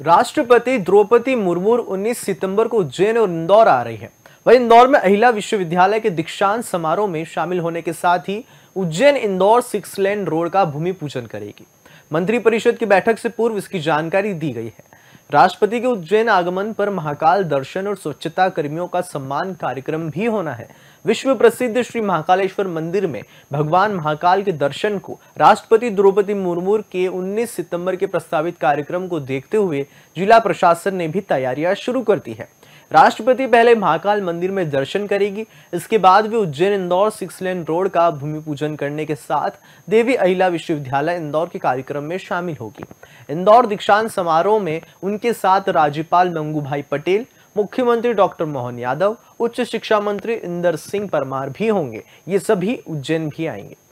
राष्ट्रपति द्रौपदी मुर्मू 19 सितंबर को उज्जैन और इंदौर आ रही है वही इंदौर में अहिला विश्वविद्यालय के दीक्षांत समारोह में शामिल होने के साथ ही Ujjain Indore six lane road का भूमि पूजन करेगी मंत्रिपरिषद की बैठक से पूर्व इसकी जानकारी दी गई है राष्ट्रपति के उज्जैन आगमन पर महाकाल दर्शन और स्वच्छता कर्मियों का सम्मान कार्यक्रम भी होना है विश्व प्रसिद्ध श्री महाकालेश्वर मंदिर में भगवान महाकाल के दर्शन को राष्ट्रपति द्रौपदी मुर्मू के 19 सितंबर के प्रस्तावित कार्यक्रम को देखते हुए जिला प्रशासन ने भी तैयारियां शुरू कर दी है राष्ट्रपति पहले महाकाल मंदिर में दर्शन करेगी इसके बाद वे Ujjain Indore six lane road का भूमि पूजन करने के साथ देवी अहिला विश्वविद्यालय इंदौर के कार्यक्रम में शामिल होगी इंदौर दीक्षांत समारोह में उनके साथ राज्यपाल मंगू भाई पटेल मुख्यमंत्री डॉक्टर मोहन यादव उच्च शिक्षा मंत्री इंदर सिंह परमार भी होंगे ये सभी उज्जैन भी आएंगे